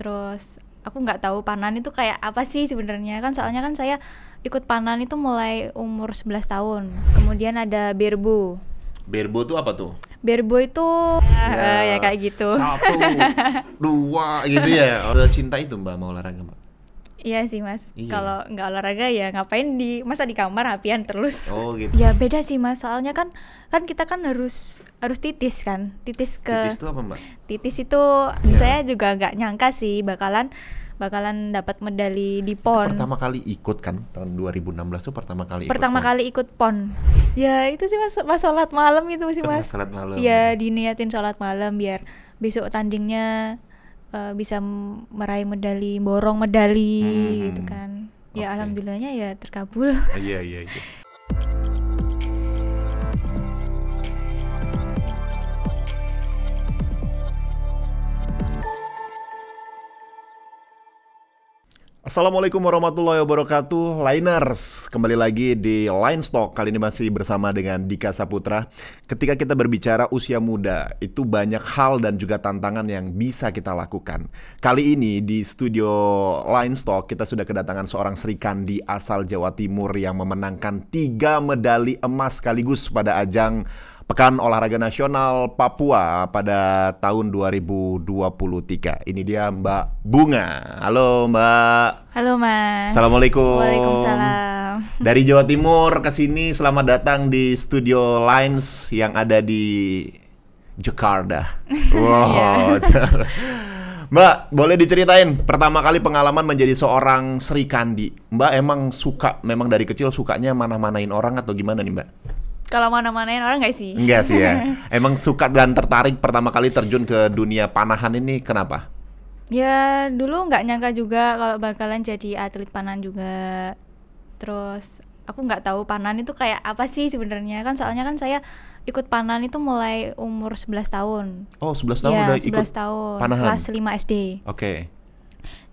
terus aku nggak tahu panan itu kayak apa sih sebenarnya kan soalnya kan saya ikut panan itu mulai umur 11 tahun kemudian ada berbu berbu itu apa tuh berbu itu ya, ya, ya kayak gitu satu dua gitu ya cinta itu mbak mau olahraga mbak Iya sih mas, iya. kalau nggak olahraga ya ngapain di masa di kamar hapian terus? Oh gitu. ya beda sih mas, soalnya kan kan kita kan harus harus titis kan, titis ke. Titis itu apa mbak? Titis itu iya. saya juga nggak nyangka sih bakalan bakalan dapat medali di pon. Itu pertama kali ikut kan tahun 2016 tuh pertama kali. Pertama pon. kali ikut pon. Ya itu sih mas, mas sholat malam itu sih mas. Sholat malam. Ya diniatin sholat malam biar besok tandingnya uh, bisa meraih medali borong medali hmm. hmm gitu hmm. kan ya okay. alhamdulillahnya ya terkabul. Iya iya iya. Assalamualaikum warahmatullahi wabarakatuh Liners, kembali lagi di Line Stock Kali ini masih bersama dengan Dika Saputra Ketika kita berbicara usia muda Itu banyak hal dan juga tantangan yang bisa kita lakukan Kali ini di studio Line Stock Kita sudah kedatangan seorang Sri Kandi asal Jawa Timur Yang memenangkan tiga medali emas sekaligus pada ajang Pekan Olahraga Nasional Papua pada tahun 2023. Ini dia Mbak Bunga. Halo Mbak. Halo Mas. Assalamualaikum. Waalaikumsalam. Dari Jawa Timur ke sini selamat datang di Studio Lines yang ada di Jakarta. Iya. Wow. Mbak, boleh diceritain pertama kali pengalaman menjadi seorang Sri Kandi. Mbak emang suka, memang dari kecil sukanya mana-manain orang atau gimana nih Mbak? Kalau mana-manain orang nggak sih? Enggak sih ya. Emang suka dan tertarik pertama kali terjun ke dunia panahan ini kenapa? Ya dulu nggak nyangka juga kalau bakalan jadi atlet panahan juga. Terus aku nggak tahu panahan itu kayak apa sih sebenarnya kan soalnya kan saya ikut panahan itu mulai umur 11 tahun. Oh, 11 tahun ya, udah 11 ikut tahun. Panahan. Kelas 5 SD. Oke. Okay.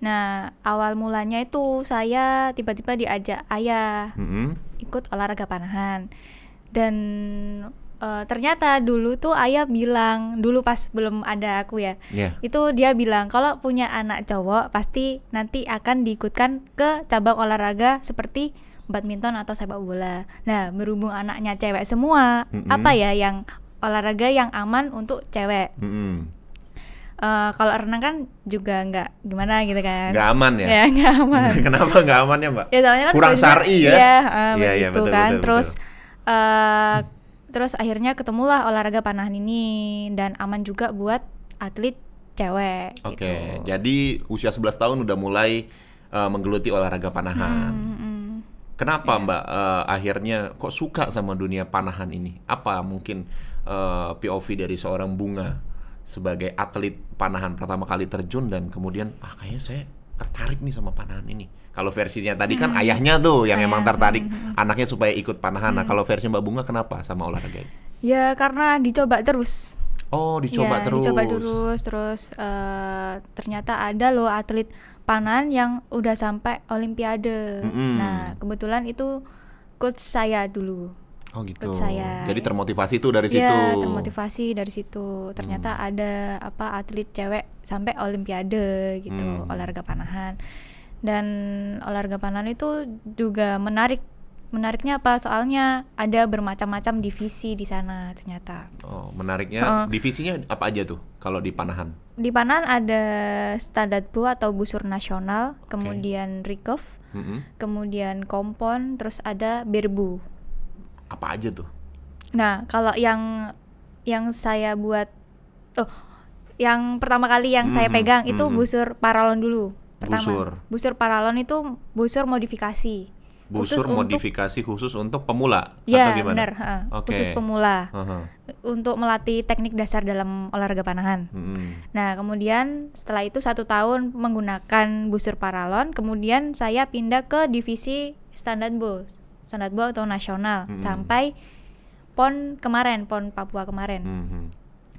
Nah, awal mulanya itu saya tiba-tiba diajak ayah mm -hmm. ikut olahraga panahan dan uh, ternyata dulu tuh ayah bilang dulu pas belum ada aku ya yeah. itu dia bilang kalau punya anak cowok pasti nanti akan diikutkan ke cabang olahraga seperti badminton atau sepak bola. Nah berhubung anaknya cewek semua, mm -hmm. apa ya yang olahraga yang aman untuk cewek? Mm -hmm. Uh, kalau renang kan juga nggak gimana gitu kan nggak aman ya ya nggak aman kenapa nggak amannya mbak ya soalnya kan kurang sari ya iya uh, ya, ya, betul, kan betul, terus betul uh, terus akhirnya ketemulah olahraga panahan ini dan aman juga buat atlet cewek. Oke, okay. gitu. jadi usia 11 tahun udah mulai uh, menggeluti olahraga panahan. Hmm, hmm. hmm. Kenapa yeah. Mbak uh, akhirnya kok suka sama dunia panahan ini? Apa mungkin uh, POV dari seorang bunga sebagai atlet panahan pertama kali terjun dan kemudian ah kayaknya saya tertarik nih sama panahan ini. Kalau versinya tadi kan hmm. ayahnya tuh yang Ayah. emang tertarik hmm. hmm, hmm. anaknya supaya ikut panahan. Nah, hmm. Nah, kalau versi Mbak Bunga kenapa sama olahraga ini? Ya karena dicoba terus. Oh, dicoba ya, terus. Dicoba terus, terus uh, ternyata ada loh atlet panahan yang udah sampai olimpiade. -hmm. Nah, kebetulan itu coach saya dulu. Oh gitu. saya. Jadi termotivasi tuh dari ya, situ. Iya, termotivasi dari situ. Ternyata hmm. ada apa atlet cewek sampai olimpiade gitu, hmm. olahraga panahan. Dan olahraga panahan itu juga menarik. Menariknya apa? Soalnya ada bermacam-macam divisi di sana ternyata. Oh, menariknya uh, divisinya apa aja tuh kalau di panahan? Di panahan ada standar bu atau busur nasional, okay. kemudian recurve, mm -hmm. kemudian kompon, terus ada berbu apa aja tuh? Nah, kalau yang yang saya buat oh, yang pertama kali yang mm -hmm, saya pegang mm -hmm. itu busur paralon dulu. Pertama, busur. busur paralon itu busur modifikasi. Busur khusus modifikasi untuk, khusus untuk pemula ya, atau gimana? Bener, Uh, okay. Khusus pemula. Uh -huh. Untuk melatih teknik dasar dalam olahraga panahan. Hmm. Nah, kemudian setelah itu satu tahun menggunakan busur paralon, kemudian saya pindah ke divisi standar bus standar dua atau nasional hmm. sampai pon kemarin pon Papua kemarin hmm.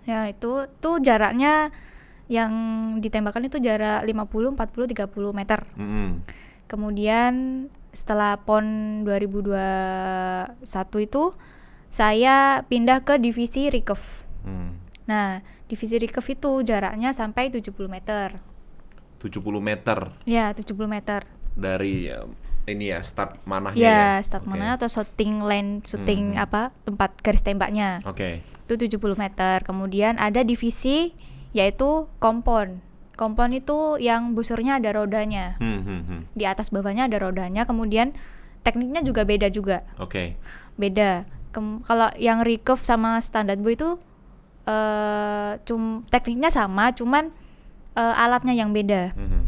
ya itu tuh jaraknya yang ditembakkan itu jarak 50 40 30 meter hmm. kemudian setelah pon 2021 itu saya pindah ke divisi Rikev hmm. nah divisi Rikev itu jaraknya sampai 70 meter 70 meter. Ya, 70 meter. Dari ini ya start manahnya ya, ya? start okay. manah atau shooting line shooting hmm. apa tempat garis tembaknya oke okay. itu 70 meter kemudian ada divisi yaitu kompon kompon itu yang busurnya ada rodanya hmm, hmm, hmm. di atas bawahnya ada rodanya kemudian tekniknya juga beda juga oke okay. beda kalau yang recurve sama standar bu itu uh, cum tekniknya sama cuman uh, alatnya yang beda -hmm. hmm.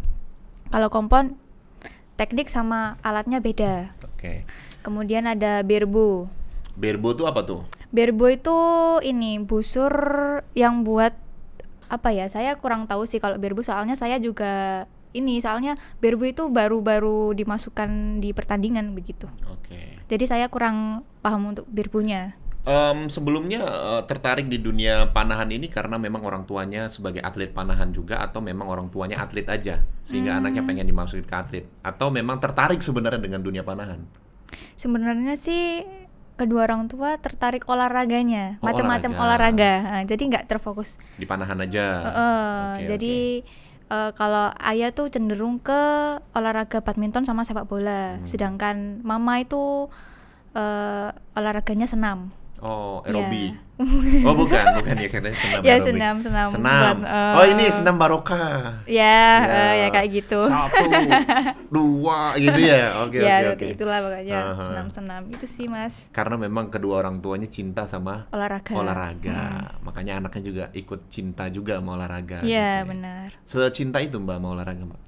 kalau kompon teknik sama alatnya beda. Oke. Okay. Kemudian ada berbu. Berbu itu apa tuh? Berbu itu ini busur yang buat apa ya? Saya kurang tahu sih kalau berbu soalnya saya juga ini soalnya berbu itu baru-baru dimasukkan di pertandingan begitu. Oke. Okay. Jadi saya kurang paham untuk berbunya. Um, sebelumnya uh, tertarik di dunia panahan ini karena memang orang tuanya sebagai atlet panahan juga atau memang orang tuanya atlet aja sehingga hmm. anaknya pengen dimasukin ke atlet atau memang tertarik sebenarnya dengan dunia panahan. Sebenarnya sih kedua orang tua tertarik olahraganya, oh, macam-macam olahraga. olahraga. jadi nggak terfokus di panahan aja. Uh, okay, jadi okay uh, eh, kalau ayah tuh cenderung ke olahraga badminton sama sepak bola, hmm. sedangkan mama itu uh, olahraganya senam. Oh, iya. aerobik. Yeah. Oh, bukan, bukan ya karena senam Ya, senam, senam. Senam. Buat, uh, oh, eh, ini senam barokah. Ya, yeah, iya. Yeah. Uh, ya kayak gitu. Satu, dua gitu ya. Oke, iya, oke, itulah pokoknya uh-huh. senam-senam itu sih, Mas. Karena memang kedua orang tuanya cinta sama olahraga. Olahraga. Hmm. Makanya anaknya juga ikut cinta juga sama olahraga. Iya, gitu ya. benar. Secinta itu Mbak mau olahraga, Mbak?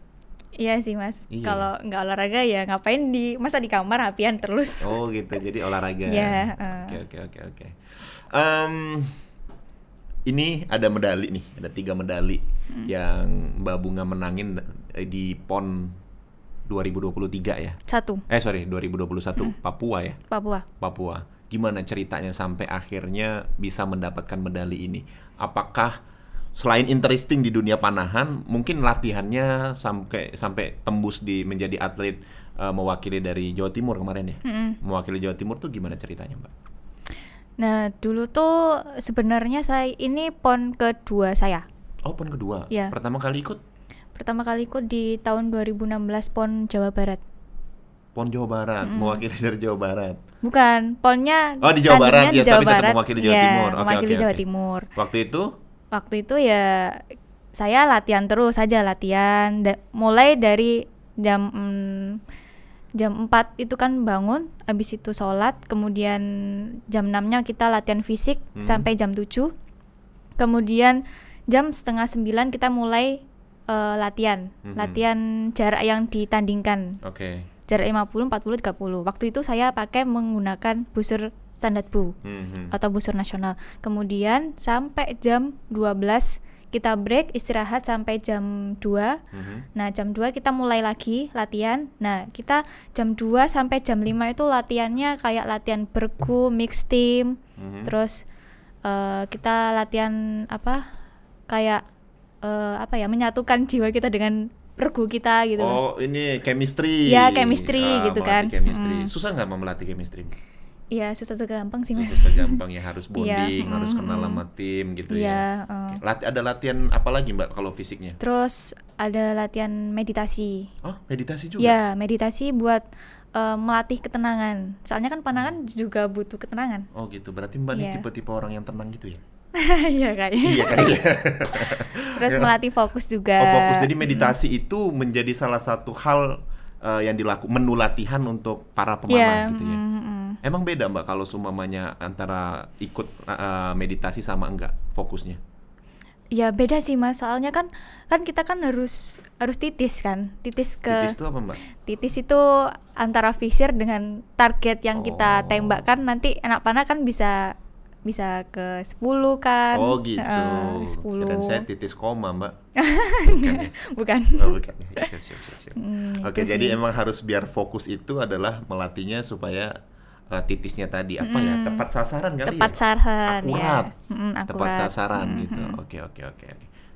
Iya sih mas. Iya. Kalau nggak olahraga ya ngapain di masa di kamar apian terus. Oh gitu. Jadi olahraga. Iya. Oke eh. oke oke oke. Ini ada medali nih. Ada tiga medali hmm. yang Mbak Bunga menangin eh, di PON 2023 ya. Satu. Eh sorry 2021 hmm. Papua ya. Papua. Papua. Gimana ceritanya sampai akhirnya bisa mendapatkan medali ini? Apakah selain interesting di dunia panahan, mungkin latihannya sampai sampai tembus di menjadi atlet uh, mewakili dari Jawa Timur kemarin ya. Mm-hmm. Mewakili Jawa Timur tuh gimana ceritanya, Mbak? Nah, dulu tuh sebenarnya saya ini pon kedua saya. Oh, pon kedua. Ya. Pertama kali ikut? Pertama kali ikut di tahun 2016 pon Jawa Barat. Pon Jawa Barat, mm mewakili dari Jawa Barat. Bukan, ponnya Oh, di Jawa Barat, ya, di Jawa tapi Barat. tetap mewakili Jawa yeah, Timur. Okay, mewakili okay, Jawa okay. Timur. Waktu itu waktu itu ya saya latihan terus saja latihan da mulai dari jam mm, jam 4 itu kan bangun habis itu sholat kemudian jam 6 nya kita latihan fisik hmm. sampai jam 7 kemudian jam setengah 9 kita mulai uh, latihan hmm. latihan jarak yang ditandingkan okay. jarak 50 40 30 waktu itu saya pakai menggunakan busur standar bu hmm, hmm. atau busur nasional. Kemudian sampai jam 12 kita break istirahat sampai jam 2 hmm, hmm nah jam 2 kita mulai lagi latihan nah kita jam 2 sampai jam 5 itu latihannya kayak latihan bergu mix team hmm, hmm. terus uh, kita latihan apa kayak uh, apa ya menyatukan jiwa kita dengan pergu kita gitu oh ini chemistry ya chemistry ah, gitu kan chemistry. Hmm. susah nggak melatih chemistry Iya susah gampang sih iya, mas. Susah gampang ya harus iya, bonding, ya, harus kenal sama tim gitu iya, ya. ya. Uh. Lati ada latihan apa lagi mbak kalau fisiknya? Terus ada latihan meditasi. Oh meditasi juga? Iya meditasi buat uh, melatih ketenangan. Soalnya kan panangan hmm. juga butuh ketenangan. Oh gitu berarti mbak ya. ini tipe-tipe orang yang tenang gitu ya? iya kayaknya. Iya kayaknya. Gitu. Terus melatih fokus juga. Oh fokus jadi meditasi hmm. itu menjadi salah satu hal uh, yang dilaku menu latihan untuk para pemama yeah. gitu ya. Mm -hmm. Emang beda mbak kalau sumamanya antara ikut uh, meditasi sama enggak fokusnya? Ya beda sih mas, soalnya kan kan kita kan harus harus titis kan, titis ke. Titis itu apa mbak? Titis itu antara visir dengan target yang oh. kita tembakkan nanti enak panah kan bisa bisa ke 10 kan. Oh gitu. Uh, 10. Dan saya titis koma, Mbak. bukan. bukan. Oke, jadi sih. emang harus biar fokus itu adalah melatihnya supaya uh, titisnya tadi apa ya? hmm. ya? Tepat sasaran kali tepat ya? Saran, ya. akurat. Ya. Hmm, akurat. Tepat sasaran hmm, gitu. Hmm. Oke, oke, oke.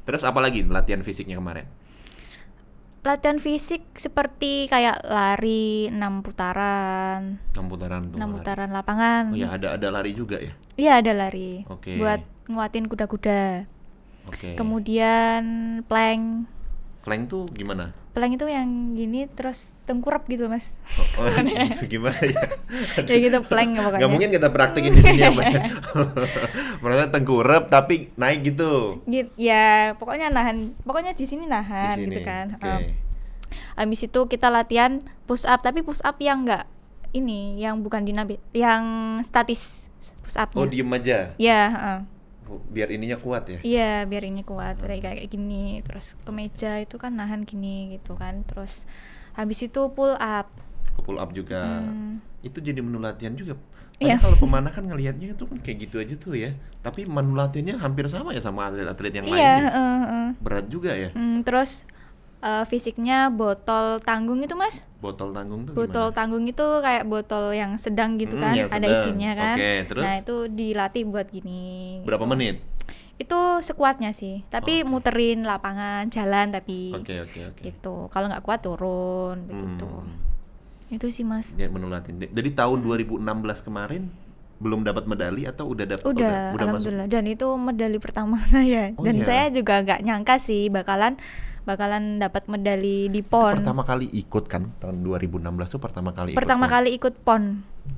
Terus apa lagi latihan fisiknya kemarin? latihan fisik seperti kayak lari enam putaran. enam putaran. enam putaran lapangan. Oh ya, ada ada lari juga ya? Iya ada lari. Okay. Buat nguatin kuda-kuda. Okay. Kemudian plank. Plank tuh gimana? Plank itu yang gini terus tengkurap gitu mas. Oh, oh gimana ya? Ya? ya gitu plank ya pokoknya. Gak mungkin kita praktekin di sini ya mas. tengkurap tapi naik gitu. ya pokoknya nahan, pokoknya di sini nahan di sini. gitu kan. Okay. Um, abis itu kita latihan push up tapi push up yang enggak ini yang bukan dinamis yang statis push up. -nya. Oh diem aja. Iya. Uh. Biar ininya kuat ya. Iya biar ini kuat. hmm. kayak kayak gini terus ke meja itu kan nahan gini gitu kan terus habis itu pull up. Pull up juga. Hmm. Itu jadi menu latihan juga. Iya. Padahal yeah. kalau pemanah kan ngelihatnya itu kan kayak gitu aja tuh ya. Tapi menu latihannya hampir sama ya sama atlet-atlet yang lain. Iya. uh, uh. Berat juga ya. Mm, terus uh, fisiknya botol tanggung itu mas botol tanggung tuh botol gimana? tanggung itu kayak botol yang sedang gitu hmm, kan ya, ada sedang. isinya kan okay, terus? nah itu dilatih buat gini berapa gitu. menit itu sekuatnya sih tapi okay. muterin lapangan jalan tapi okay, okay, okay. gitu kalau nggak kuat turun begitu hmm. itu sih mas ya menulatin jadi tahun 2016 hmm. kemarin belum dapat medali atau udah dapat udah, udah, udah alhamdulillah masuk? dan itu medali pertama saya oh, dan iya. saya juga nggak nyangka sih bakalan bakalan dapat medali di pon pertama kali ikut kan tahun 2016 tuh pertama kali pertama ikut kali ikut pon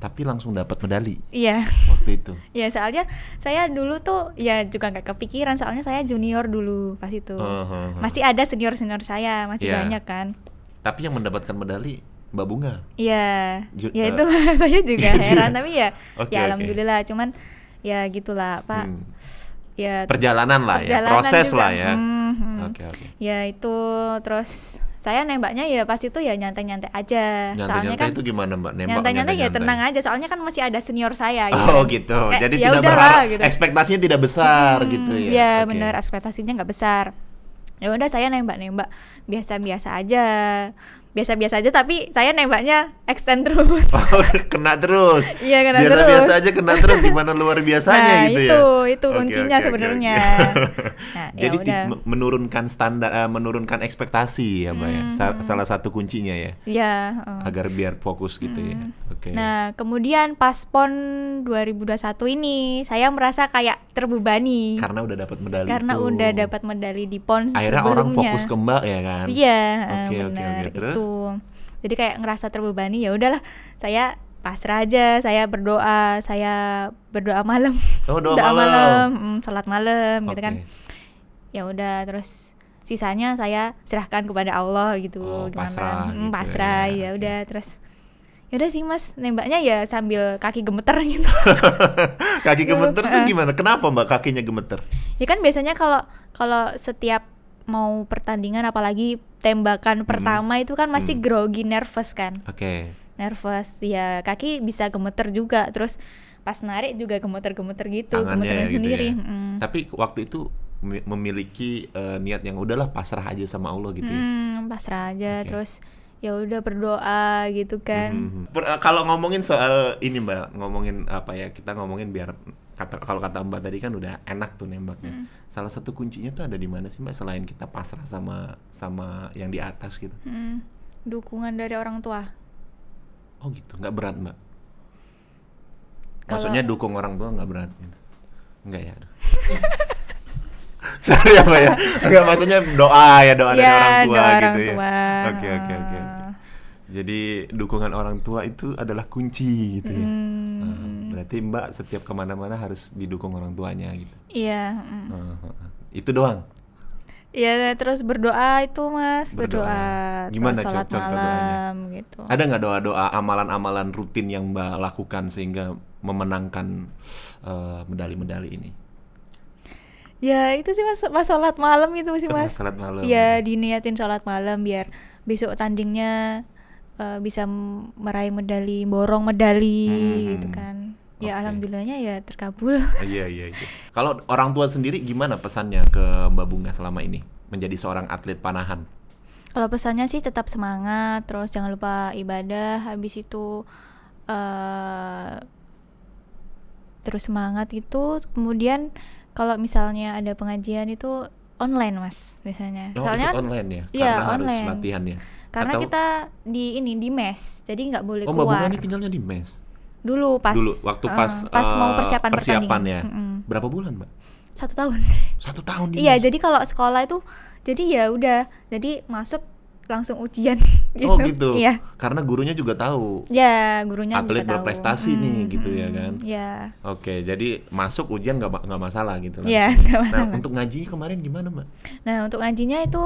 tapi langsung dapat medali iya waktu itu iya soalnya saya dulu tuh ya juga nggak kepikiran soalnya saya junior dulu pas itu uh, uh, masih ada senior senior saya masih yeah. banyak kan tapi yang mendapatkan medali Mbak Bunga. Iya. Ya eh. itulah saya juga heran tapi ya okay, ya alhamdulillah okay. cuman ya gitulah Pak. Hmm. Ya perjalanan lah ya, perjalanan ya, proses juga. lah ya. Hmm, hmm. Okay, okay. Ya itu terus saya nembaknya ya pas itu ya nyantai-nyantai aja. Nyantai-nyantai soalnya kan itu gimana Mbak? Nembak nyantai-nyantai ya tenang aja. Soalnya kan masih ada senior saya gitu. Oh gitu. Eh, Jadi ya tidak berharap gitu. ekspektasinya tidak besar hmm, gitu ya. Iya, okay. benar ekspektasinya nggak besar. Ya udah saya nembak-nembak biasa-biasa aja biasa-biasa aja tapi saya nembaknya extend terus. Oh, kena terus. Iya, kena biasa -biasa terus. Biasa-biasa aja kena terus gimana luar biasanya nah, gitu itu, ya. itu itu kuncinya okay, sebenarnya. Okay, okay. nah, ya Jadi ya menurunkan standar uh, menurunkan ekspektasi ya, Mbak ya? hmm, ya. salah satu kuncinya ya. ya oh. Agar biar fokus gitu ya? hmm. ya. Oke. Okay. Nah, kemudian pas PON 2021 ini saya merasa kayak terbebani karena udah dapat medali. Karena itu. udah dapat medali di PON Akhirnya sebelumnya. orang fokus ke Mbak ya kan. Iya, oke oke oke Terus itu jadi kayak ngerasa terbebani ya udahlah saya pasrah aja saya berdoa saya berdoa malam oh, doa, doa malam, malam mm, salat malam okay. gitu kan ya udah terus sisanya saya serahkan kepada Allah gitu oh, gimana pasrah, mm, gitu ya. pasrah ya, udah udah terus ya udah sih mas nembaknya ya sambil kaki gemeter gitu kaki gemeter tuh gimana kenapa mbak kakinya gemeter ya kan biasanya kalau kalau setiap mau pertandingan apalagi tembakan hmm. pertama itu kan masih hmm. grogi nervous kan oke okay. nervous ya kaki bisa gemeter juga terus pas narik juga gemeter-gemeter gitu Tangannya gemeterin ya, gitu sendiri ya. hmm. tapi waktu itu memiliki uh, niat yang udahlah pasrah aja sama Allah gitu ya? Hmm, pasrah aja okay. terus ya udah berdoa gitu kan. Mm -hmm. hmm, hmm. Kalau ngomongin soal ini Mbak, ngomongin apa ya? Kita ngomongin biar kata kalau kata Mbak tadi kan udah enak tuh nembaknya. Hmm. Salah satu kuncinya tuh ada di mana sih Mbak selain kita pasrah sama sama yang di atas gitu? Hmm. Dukungan dari orang tua. Oh gitu, nggak berat Mbak. Kalo... Maksudnya dukung orang tua nggak berat gitu. Enggak ya. Sorry apa ya? Enggak maksudnya doa ya, doa ya, dari orang tua doa gitu orang ya. Oke oke oke. Jadi dukungan orang tua itu adalah kunci gitu ya. Hmm. Ah, berarti Mbak setiap kemana-mana harus didukung orang tuanya gitu. Iya. Ah, ah, itu doang. Iya terus berdoa itu mas berdoa, berdoa. gimana terus sholat malam gitu. Ada nggak doa-doa amalan-amalan rutin yang Mbak lakukan sehingga memenangkan eh, medali-medali uh, ini? Ya itu sih mas, mas sholat malam itu sih mas. Sholat malam. Iya ya? diniatin sholat malam biar besok tandingnya Eh, bisa meraih medali, borong medali hmm. hmm gitu hmm. kan. Ya alhamdulillahnya ya terkabul. Ah, iya iya iya. Kalau orang tua sendiri gimana pesannya ke Mbak Bunga selama ini menjadi seorang atlet panahan? Kalau pesannya sih tetap semangat, terus jangan lupa ibadah, habis itu uh, terus semangat itu. Kemudian kalau misalnya ada pengajian itu online mas biasanya. Oh, soalnya kan online ya? Iya online. Harus latihan ya karena Atau, kita di ini di mes jadi nggak boleh oh, keluar. Oh mbak Bunga ini tinggalnya di mes. Dulu pas. Dulu waktu eh, pas uh, pas mau eh, persiapan persiapan ya. Mm -hmm. Berapa bulan mbak? Satu tahun. Satu tahun. Iya jadi kalau sekolah itu jadi ya udah jadi masuk langsung ujian gitu. Oh gitu. Iya. Karena gurunya juga tahu. Ya, gurunya atlet juga berprestasi tahu. nih hmm, gitu ya kan. Iya. Oke, jadi masuk ujian nggak nggak masalah gitu. Iya, nggak nah, masalah. Nah, untuk ngaji kemarin gimana mbak? Nah, untuk ngajinya itu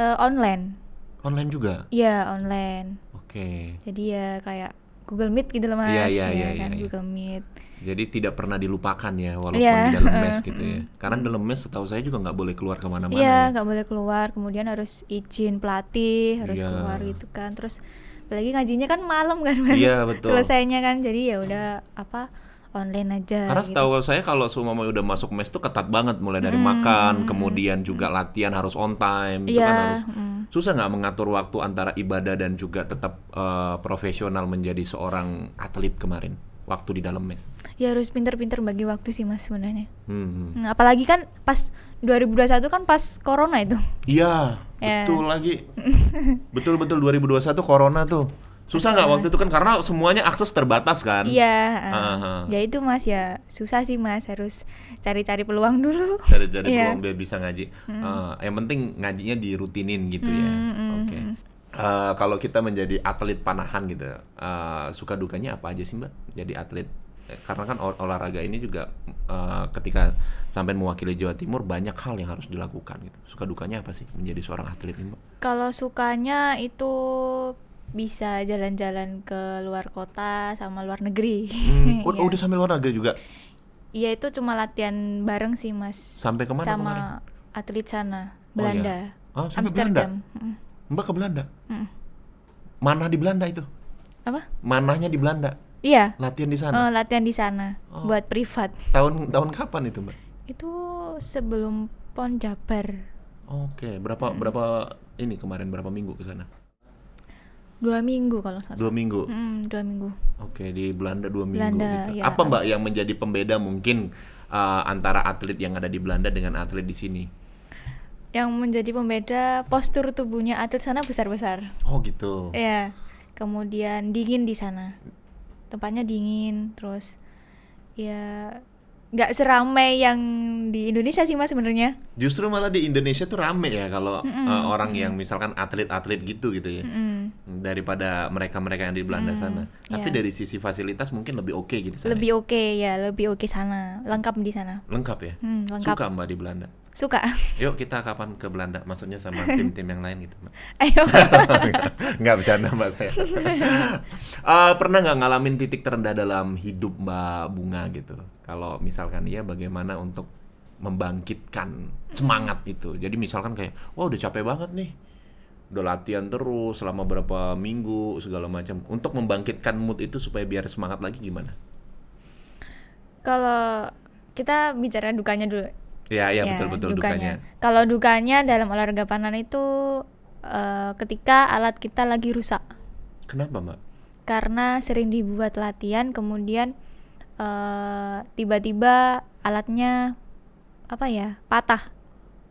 uh, online. Online juga? Iya, online. Oke. Okay. Jadi ya kayak Google Meet gitu loh Mas. Iya, iya, iya. Ya, kan? ya, Google Meet. Jadi tidak pernah dilupakan ya walaupun yeah. di dalam mes gitu ya. Karena dalam mes setahu saya juga nggak boleh keluar kemana-mana. Iya, yeah, nggak boleh keluar. Kemudian harus izin pelatih, harus yeah. keluar gitu kan. Terus apalagi ngajinya kan malam kan mas yeah, betul. selesainya kan jadi ya udah apa online aja. Karena gitu. setahu gitu. saya kalau semua udah masuk mes tuh ketat banget mulai dari hmm. makan, hmm. kemudian juga latihan harus on time, yeah. kan harus hmm. susah nggak mengatur waktu antara ibadah dan juga tetap uh, profesional menjadi seorang atlet kemarin waktu di dalam mes. Ya harus pintar-pintar bagi waktu sih mas sebenarnya. Hmm. hmm. Nah, apalagi kan pas 2021 kan pas corona itu. Iya, yeah. betul lagi. betul betul 2021 corona tuh. Susah nggak waktu itu kan karena semuanya akses terbatas kan? Iya. Uh, ya itu mas ya susah sih mas harus cari-cari peluang dulu. Cari-cari yeah. peluang biar bisa ngaji. Mm. Uh, yang penting ngajinya dirutinin gitu mm, ya. Mm, Oke. Okay. Uh, eh, kalau kita menjadi atlet panahan gitu, uh, suka dukanya apa aja sih mbak? Jadi atlet karena kan ol olahraga ini juga uh, ketika sampai mewakili Jawa Timur banyak hal yang harus dilakukan gitu. Suka dukanya apa sih menjadi seorang atlet ini? Kalau sukanya itu bisa jalan-jalan ke luar kota sama luar negeri. Hmm, oh, ya. udah sampai luar negeri juga? Iya itu cuma latihan bareng sih mas. Sampai kemana Sama kemarin? atlet sana Belanda. Oh, iya. ah, sampai Amsterdam. Belanda. Hmm. Mbak ke Belanda. Mm. Mana di Belanda itu? Apa? Manahnya di Belanda. Iya. Latihan di sana. Oh, latihan di sana oh. buat privat. Tahun tahun kapan itu mbak? Itu sebelum pon Jabar. Oke, okay. berapa hmm. berapa ini kemarin berapa minggu ke sana? dua minggu kalau salah dua minggu hmm, dua minggu oke di Belanda dua minggu Belanda, gitu. ya. apa mbak yang menjadi pembeda mungkin uh, antara atlet yang ada di Belanda dengan atlet di sini yang menjadi pembeda postur tubuhnya atlet sana besar besar oh gitu ya kemudian dingin di sana tempatnya dingin terus ya nggak seramai yang di Indonesia sih mas sebenarnya. Justru malah di Indonesia tuh rame ya kalau mm -mm. uh, orang yang misalkan atlet-atlet gitu gitu ya mm -mm. daripada mereka-mereka yang di Belanda mm, sana. Tapi yeah. dari sisi fasilitas mungkin lebih oke okay gitu. Sana lebih ya. oke okay, ya, lebih oke okay sana, lengkap di sana. Lengkap ya. Mm, lengkap. Suka mbak di Belanda. Suka. Yuk kita kapan ke Belanda? Maksudnya sama tim-tim yang lain gitu, Mbak. Ayo. nggak bisa mbak saya. uh, pernah nggak ngalamin titik terendah dalam hidup Mbak Bunga gitu? Kalau misalkan iya bagaimana untuk membangkitkan semangat hmm. itu. Jadi misalkan kayak, wah udah capek banget nih, udah latihan terus selama berapa minggu segala macam. Untuk membangkitkan mood itu supaya biar semangat lagi gimana? Kalau kita bicara dukanya dulu. Ya, ya, ya betul betul dukanya. dukanya. Kalau dukanya dalam olahraga panahan itu uh, ketika alat kita lagi rusak. Kenapa, Mbak? Karena sering dibuat latihan kemudian tiba eh, tiba-tiba alatnya apa ya patah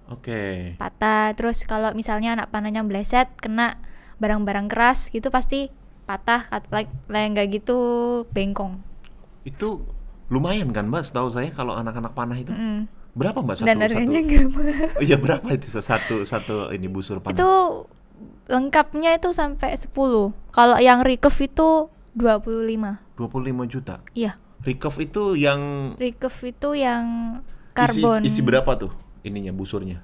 Oke. Okay. Patah. Terus kalau misalnya anak panahnya meleset kena barang-barang keras gitu pasti patah atau like kayak nggak gitu bengkong. Itu lumayan kan mbak, setahu saya kalau anak-anak panah itu. Mm. Berapa mbak satu? Dan harganya nggak mahal. iya berapa itu satu satu ini busur panah? Itu lengkapnya itu sampai 10 Kalau yang rikev itu 25 25 juta? Iya Recoff itu yang Recoff itu yang karbon. Isi, isi berapa tuh ininya busurnya?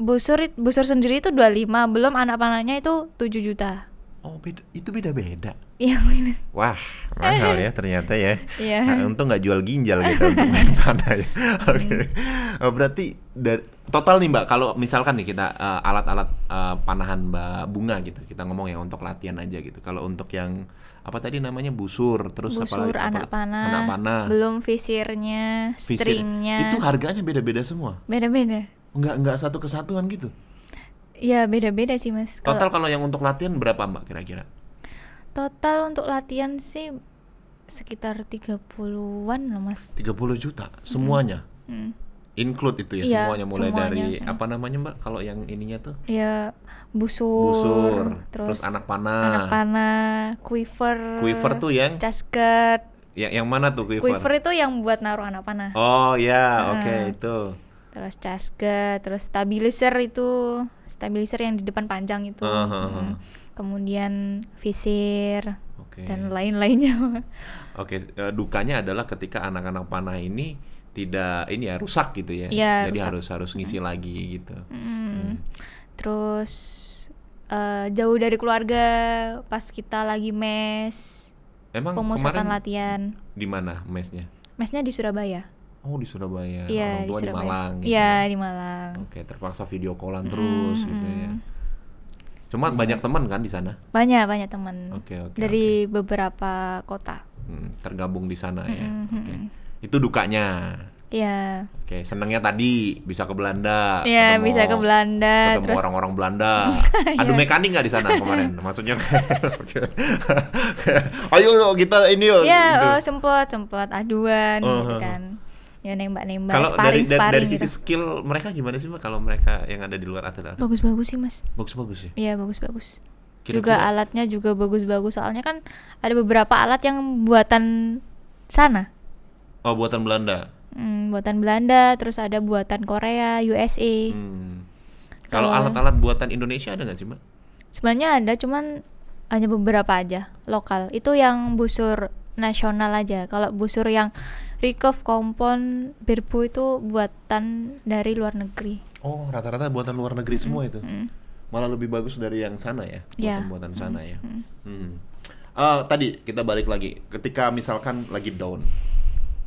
Busur busur sendiri itu 25, belum anak panahnya itu 7 juta. Oh, beda, itu beda-beda. Iya, -beda. Wah, mahal ya ternyata ya. Iya. Nah, untung nggak jual ginjal gitu untuk main panah ya. Oke. Hmm. Okay. Oh, berarti dari total nih mbak kalau misalkan nih kita eh, alat-alat uh, panahan mbak bunga gitu kita ngomong ya untuk latihan aja gitu kalau untuk yang apa tadi namanya busur terus busur apalagi, anak panah anak panah belum visirnya Visir. stringnya itu harganya beda-beda semua beda-beda Enggak, nggak satu kesatuan gitu ya beda-beda sih mas total kalau yang untuk latihan berapa mbak kira-kira total untuk latihan sih sekitar 30-an loh mas 30 juta semuanya Hmm include itu ya, ya semuanya mulai semuanya. dari hmm. apa namanya mbak kalau yang ininya tuh ya busur, busur terus, terus anak panah anak panah quiver quiver tuh yang casket yang yang mana tuh quiver quiver itu yang buat naruh anak panah oh ya oke okay, itu terus casket terus stabilizer itu stabilizer yang di depan panjang itu uh -huh. hmm. kemudian visir okay. dan lain-lainnya oke okay. Eh, dukanya adalah ketika anak-anak panah ini tidak ini ya rusak gitu ya, ya jadi rusak. harus harus ngisi hmm. lagi gitu hmm. Hmm. terus uh, jauh dari keluarga pas kita lagi mes emang pemusatan latihan di mana mesnya mesnya di Surabaya oh di Surabaya iya, tua di, Surabaya. di Malang gitu ya, ya. di Malang oke terpaksa video callan hmm. terus gitu ya cuma mes banyak teman kan di sana banyak banyak teman oke oke dari okay. beberapa kota hmm, tergabung di sana ya oke okay. Itu dukanya. Iya. Yeah. Oke, senangnya tadi bisa ke Belanda. Iya, yeah, bisa ke Belanda. Ketemu terus... orang-orang Belanda. Iya. aduh yeah. mekanik nggak di sana kemarin? Maksudnya, ayo kita ini yuk. Iya, gitu. oh, sempet sempet aduan uh, gitu oh, oh. kan. Ya nembak-nembak, kalau sparring, dari, sparring dari, dari gitu. sisi skill mereka gimana sih mbak? Kalau mereka yang ada di luar atlet-atlet? Bagus-bagus sih mas. Bagus-bagus ya? Iya bagus-bagus. Juga alatnya juga bagus-bagus. Soalnya kan ada beberapa alat yang buatan sana Oh, buatan Belanda. Hmm, buatan Belanda, terus ada buatan Korea, USA. Hmm. Kalau alat-alat buatan Indonesia ada nggak sih, Mbak? Sebenarnya ada, cuman hanya beberapa aja lokal. Itu yang busur nasional aja. Kalau busur yang Rikov, Kompon, Birbu itu buatan dari luar negeri. Oh, rata-rata buatan luar negeri -hmm. semua itu. Mm -hmm. Malah lebih bagus dari yang sana ya, buatan-buatan iya. sana mm -hmm. ya. Mm -hmm. uh, tadi kita balik lagi. Ketika misalkan lagi down,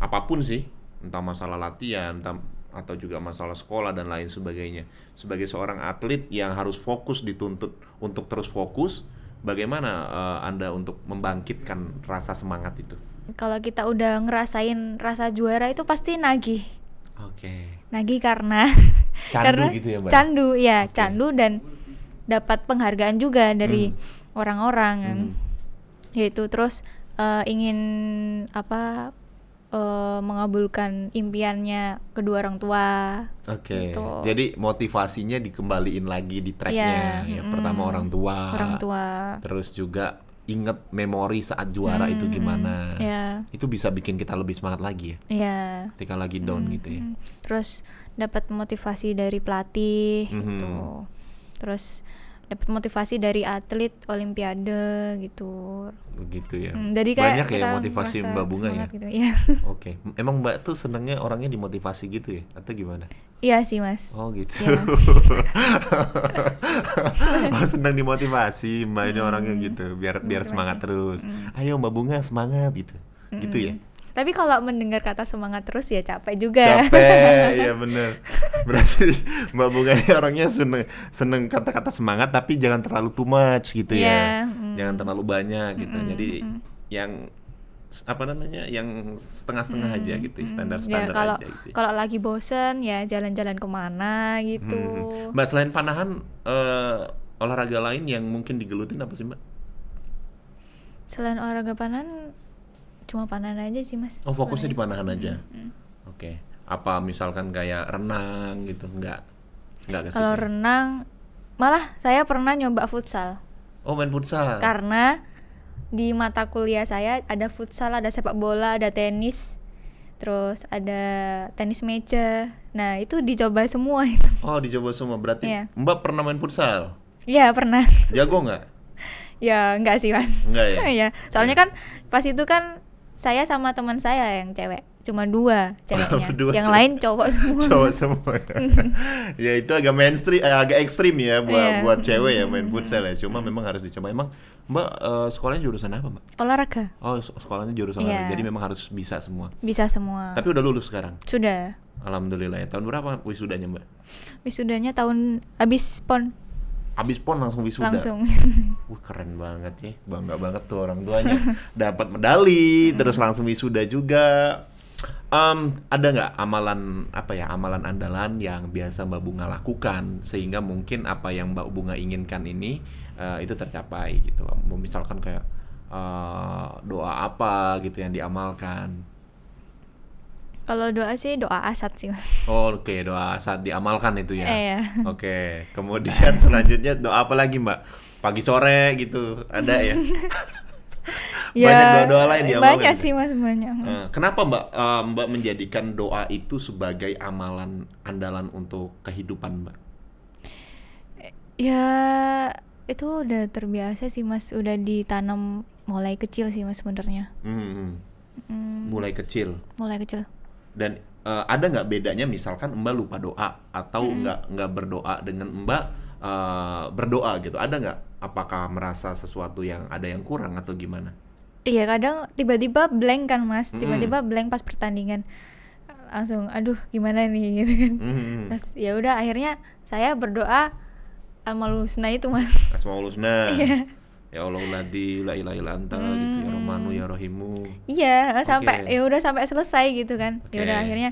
apapun sih entah masalah latihan entah atau juga masalah sekolah dan lain sebagainya sebagai seorang atlet yang harus fokus dituntut untuk terus fokus bagaimana uh, anda untuk membangkitkan rasa semangat itu kalau kita udah ngerasain rasa juara itu pasti nagih oke okay. nagih karena candu karena gitu ya mbak candu ya okay. candu dan dapat penghargaan juga dari hmm. orang-orang hmm. hmm. yaitu terus uh, ingin apa uh, mengabulkan impiannya kedua orang tua. Oke. Okay. Gitu. Jadi motivasinya dikembaliin lagi di tracknya. Yeah. Ya, mm, pertama orang tua. Orang tua. Terus juga inget memori saat juara mm. itu gimana yeah. itu bisa bikin kita lebih semangat lagi ya yeah. ketika lagi down mm. gitu ya terus dapat motivasi dari pelatih hmm. gitu terus dapat motivasi dari atlet olimpiade gitu Begitu ya hmm, jadi kayak banyak ya motivasi mbak bunga ya gitu. ya oke okay. emang mbak tuh senengnya orangnya dimotivasi gitu ya atau gimana iya sih mas oh gitu ya. oh, senang dimotivasi mbak ini hmm. orangnya gitu biar biar semangat terus hmm. ayo mbak bunga semangat gitu hmm. gitu ya hmm. Tapi kalau mendengar kata semangat terus ya capek juga. Capek, ya bener. Berarti Mbak Bunga ini orangnya seneng seneng kata-kata semangat tapi jangan terlalu too much gitu yeah. ya. Iya, mm. Jangan terlalu banyak gitu. Mm -mm. Jadi yang apa namanya yang setengah-setengah hmm, aja gitu standar-standar ya, kalau, gitu. Kalau lagi bosen ya jalan-jalan kemana gitu. Hmm. Mbak selain panahan uh, olahraga lain yang mungkin digelutin apa sih mbak? Selain olahraga panahan cuma panahan aja sih mas oh fokusnya di panahan aja hmm. oke okay. apa misalkan kayak renang gitu nggak nggak kalau renang malah saya pernah nyoba futsal oh main futsal karena di mata kuliah saya ada futsal ada sepak bola ada tenis terus ada tenis meja. Nah, itu dicoba semua itu. Oh, dicoba semua. Berarti yeah. Mbak pernah main futsal? Iya, yeah, pernah. Jago nggak? ya, nggak sih, Mas. Enggak ya? ya Soalnya kan pas itu kan saya sama teman saya yang cewek cuma dua oh, ceweknya dua yang cewek. lain cowok semua cowok semua ya itu agak mainstream eh, agak ekstrim ya buat yeah. buat cewek ya main mm-hmm. futsal ya cuma memang harus dicoba emang mbak uh, sekolahnya jurusan apa mbak olahraga oh sekolahnya jurusan yeah. olahraga iya. jadi memang harus bisa semua bisa semua tapi udah lulus sekarang sudah alhamdulillah ya tahun berapa wisudanya mbak wisudanya tahun abis pon abis pon langsung wisuda. Langsung. keren banget ya, bangga banget tuh orang tuanya dapat medali, terus langsung wisuda juga. Um, ada nggak amalan apa ya amalan andalan yang biasa Mbak Bunga lakukan sehingga mungkin apa yang Mbak Bunga inginkan ini uh, itu tercapai gitu. Misalkan kayak uh, doa apa gitu yang diamalkan. Kalau doa sih doa asat sih mas. Oh, Oke okay. doa asat diamalkan itu ya. Iya. Oke okay. kemudian selanjutnya doa apa lagi mbak? Pagi sore gitu ada ya? ya banyak doa-doa lain diamalkan. Banyak sih mas banyak. Eh, kenapa mbak uh, mbak menjadikan doa itu sebagai amalan andalan untuk kehidupan mbak? Ya itu udah terbiasa sih mas udah ditanam mulai kecil sih mas sebenarnya. Hmm. hmm. Mulai kecil. Mulai kecil dan uh, ada nggak bedanya misalkan Mbak lupa doa atau hmm. nggak berdoa dengan Mbak uh, berdoa gitu ada nggak apakah merasa sesuatu yang ada yang kurang atau gimana? Iya kadang tiba-tiba blank kan mas tiba-tiba hmm. blank pas pertandingan langsung aduh gimana nih gitu kan hmm. terus ya udah akhirnya saya berdoa almalusna itu mas Asmaul Husna iya ya Allah ladi la ilaha illa anta hmm. gitu ya hmm. Romanu ya Rohimu iya sampai okay. ya udah sampai selesai gitu kan okay. ya udah akhirnya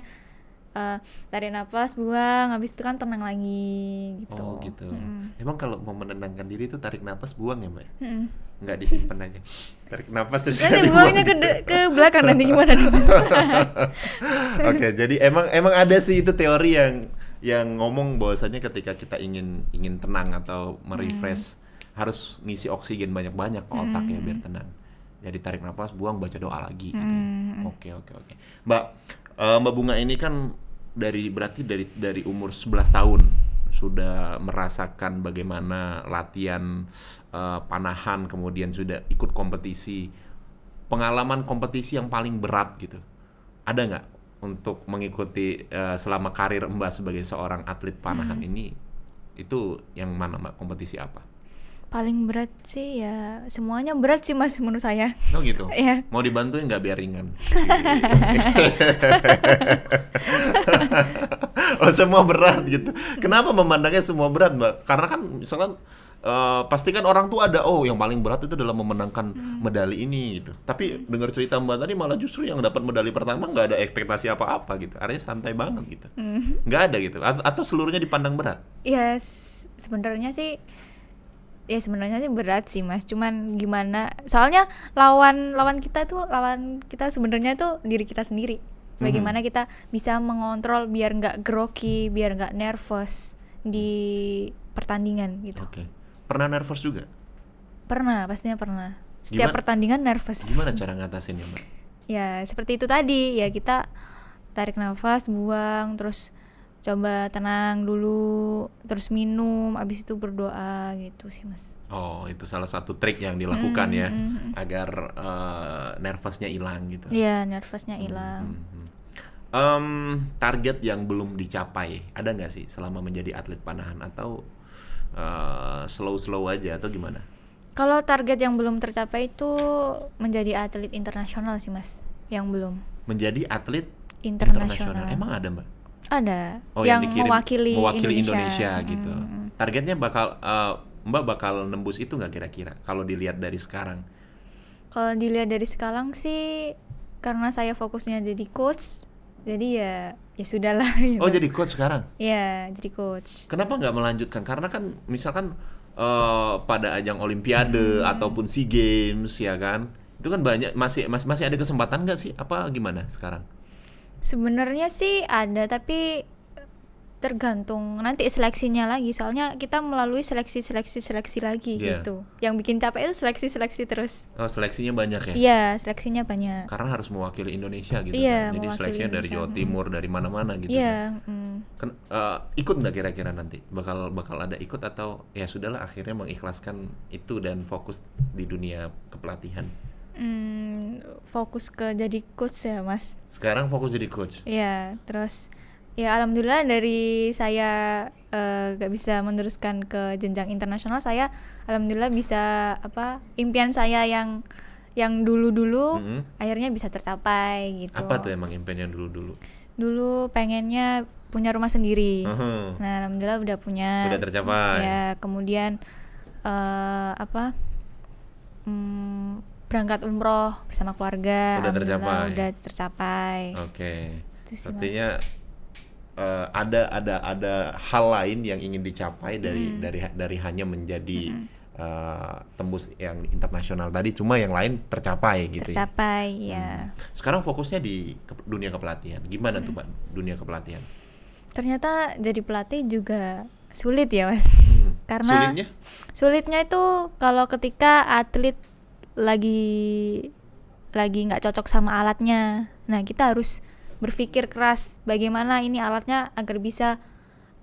uh, tarik nafas buang habis itu kan tenang lagi gitu oh gitu hmm. emang kalau mau menenangkan diri itu tarik nafas buang ya mbak hmm. nggak disimpan aja tarik nafas terus nanti buangnya ke ke belakang nanti gimana nih oke okay, jadi emang emang ada sih itu teori yang yang ngomong bahwasanya ketika kita ingin ingin tenang atau merefresh hmm harus ngisi oksigen banyak-banyak ke otak mm. ya biar hmm. tenang. Jadi tarik nafas, buang, baca doa lagi hmm, hmm. Oke, oke, oke. Mbak uh, Mbak Bunga ini kan dari berarti dari dari umur 11 tahun sudah merasakan bagaimana latihan uh, panahan kemudian sudah ikut kompetisi pengalaman kompetisi yang paling berat gitu ada nggak untuk mengikuti uh, selama karir mbak sebagai seorang atlet panahan hmm. ini itu yang mana mbak kompetisi apa paling berat sih ya semuanya berat sih mas menurut saya oh gitu ya. mau dibantuin nggak biar ringan oh semua berat gitu kenapa memandangnya semua berat mbak karena kan misalkan uh, pasti kan orang tuh ada oh yang paling berat itu dalam memenangkan hmm. medali ini gitu tapi hmm. dengar cerita mbak tadi malah justru yang dapat medali pertama nggak ada ekspektasi apa-apa gitu artinya santai banget gitu hmm. nggak hmm. ada gitu A atau seluruhnya dipandang berat Iya yes, sebenarnya sih ya sebenarnya sih berat sih mas cuman gimana soalnya lawan lawan kita tuh lawan kita sebenarnya tuh diri kita sendiri bagaimana -hmm. kita bisa mengontrol biar nggak grogi biar nggak nervous di pertandingan gitu okay. pernah nervous juga pernah pastinya pernah setiap gimana, pertandingan nervous gimana cara ngatasinnya mbak ya seperti itu tadi ya kita tarik nafas buang terus coba tenang dulu terus minum abis itu berdoa gitu sih mas oh itu salah satu trik yang dilakukan hmm, ya hmm, hmm, hmm. agar uh, nervousnya hilang gitu Iya nervousnya hmm, hilang hmm, hmm, hmm. um, target yang belum dicapai ada nggak sih selama menjadi atlet panahan atau uh, eh, slow slow aja atau gimana kalau target yang belum tercapai itu menjadi atlet internasional sih mas yang belum menjadi atlet internasional emang ada mbak ada. Oh, yang, yang dikirim, mewakili, mewakili Indonesia, Indonesia hmm, gitu. Hmm, hmm. Targetnya bakal uh, Mbak bakal nembus itu nggak kira-kira kalau dilihat dari sekarang? Kalau dilihat dari sekarang sih karena saya fokusnya jadi coach, jadi ya ya sudahlah. Gitu. Oh jadi coach sekarang? Iya jadi coach. Kenapa nggak melanjutkan? Karena kan misalkan uh, pada ajang Olimpiade hmm. ataupun Sea Games ya kan, itu kan banyak masih masih masih ada kesempatan nggak sih? Apa gimana sekarang? Sebenarnya sih ada tapi tergantung nanti seleksinya lagi soalnya kita melalui seleksi seleksi seleksi lagi yeah. gitu yang bikin capek itu seleksi seleksi terus oh seleksinya banyak ya iya yeah, seleksinya banyak karena harus mewakili Indonesia gitu yeah, kan jadi seleksinya dari Jawa Timur dari mana-mana gitu yeah, kan mm. uh, ikut nggak kira-kira nanti bakal bakal ada ikut atau ya sudahlah akhirnya mengikhlaskan itu dan fokus di dunia kepelatihan hmm, fokus ke jadi coach ya mas sekarang fokus jadi coach ya terus ya alhamdulillah dari saya uh, eh, gak bisa meneruskan ke jenjang internasional saya alhamdulillah bisa apa impian saya yang yang dulu dulu mm -hmm. akhirnya bisa tercapai gitu apa tuh emang impian yang dulu dulu dulu pengennya punya rumah sendiri uh nah alhamdulillah udah punya udah tercapai ya kemudian uh, apa hmm, berangkat umroh bersama keluarga udah tercapai udah tercapai oke okay. artinya uh, ada ada ada hal lain yang ingin dicapai dari hmm. dari dari hanya menjadi hmm. uh, tembus yang internasional tadi cuma yang lain tercapai gitu ya? tercapai ya, ya. Hmm. sekarang fokusnya di ke, dunia kepelatihan gimana hmm. tuh pak dunia kepelatihan ternyata jadi pelatih juga sulit ya mas hmm. karena sulitnya sulitnya itu kalau ketika atlet lagi lagi nggak cocok sama alatnya nah kita harus berpikir keras bagaimana ini alatnya agar bisa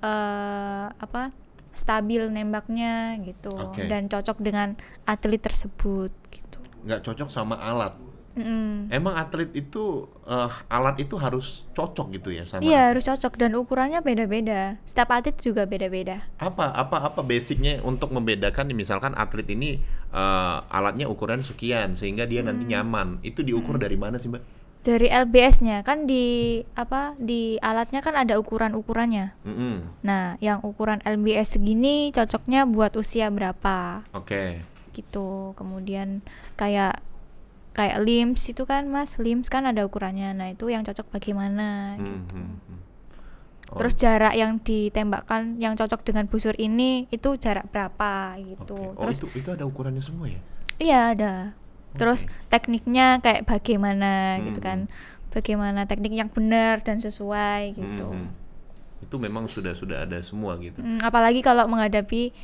uh, apa stabil nembaknya gitu okay. dan cocok dengan atlet tersebut gitu nggak cocok sama alat mm. emang atlet itu uh, alat itu harus cocok gitu ya sama Iya, harus cocok dan ukurannya beda-beda. Setiap atlet juga beda-beda. Apa apa apa basicnya untuk membedakan misalkan atlet ini uh, alatnya ukuran sekian sehingga dia hmm. nanti nyaman. Itu diukur hmm. dari mana sih, Mbak? Dari LBS-nya kan di apa di alatnya kan ada ukuran-ukurannya. -hmm. Nah, yang ukuran LBS segini cocoknya buat usia berapa? Oke. Okay. Gitu. Kemudian kayak kayak limbs itu kan mas limbs kan ada ukurannya nah itu yang cocok bagaimana hmm, gitu hmm, hmm. Oh. terus jarak yang ditembakkan yang cocok dengan busur ini itu jarak berapa gitu okay. oh, terus itu, itu ada ukurannya semua ya iya ada okay. terus tekniknya kayak bagaimana hmm. gitu kan hmm. bagaimana teknik yang benar dan sesuai hmm, gitu hmm. itu memang sudah sudah ada semua gitu hmm, apalagi kalau menghadapi